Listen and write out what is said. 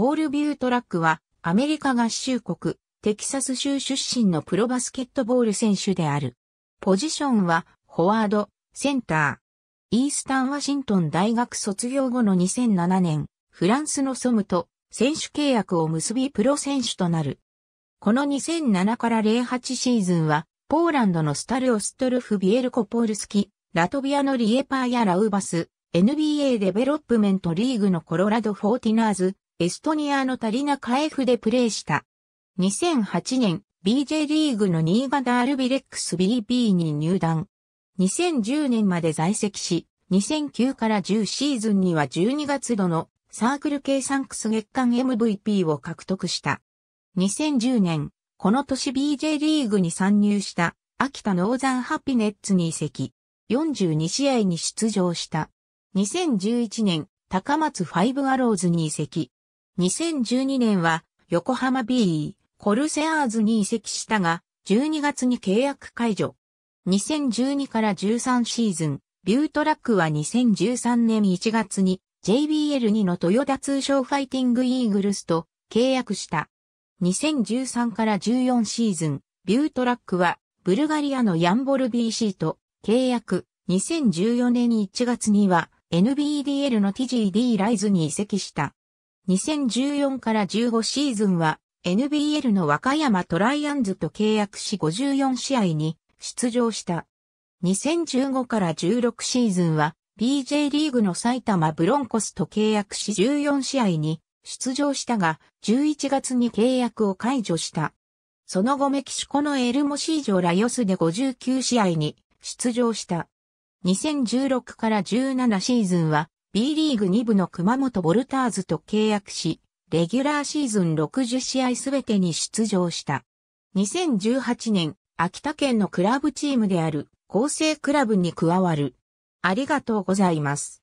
ポール・ビュートラックは、アメリカ合衆国、テキサス州出身のプロバスケットボール選手である。ポジションは、フォワード、センター。イースタン・ワシントン大学卒業後の2007年、フランスのソムと選手契約を結びプロ選手となる。この2007から08シーズンは、ポーランドのスタルオストルフ・ビエルコ・ポールスキ、ラトビアのリエパーやラウバス、NBA デベロップメントリーグのコロラド・フォーティナーズ、エストニアのタリナカエフでプレーした。2008年、BJ リーグの新潟アルビレックス BB に入団。2010年まで在籍し、2009から10シーズンには12月度のサークル計ンクス月間 MVP を獲得した。2010年、この年 BJ リーグに参入した秋田ノーザンハピネッツに移籍。42試合に出場した。2011年、高松ファイブアローズに移籍。2012年は横浜 b コルセアーズに移籍したが、12月に契約解除。2012から13シーズン、ビュートラックは2013年1月に JBL2 の豊田通商ファイティングイーグルスと契約した。2013から14シーズン、ビュートラックはブルガリアのヤンボル BC と契約。2014年1月には NBDL の TGD ライズに移籍した。2014から15シーズンは NBL の和歌山トライアンズと契約し54試合に出場した。2015から16シーズンは BJ リーグの埼玉ブロンコスと契約し14試合に出場したが11月に契約を解除した。その後メキシコのエルモシージョラヨスで59試合に出場した。2016から17シーズンは B リーグ2部の熊本ボルターズと契約し、レギュラーシーズン60試合すべてに出場した。2018年、秋田県のクラブチームである、厚生クラブに加わる。ありがとうございます。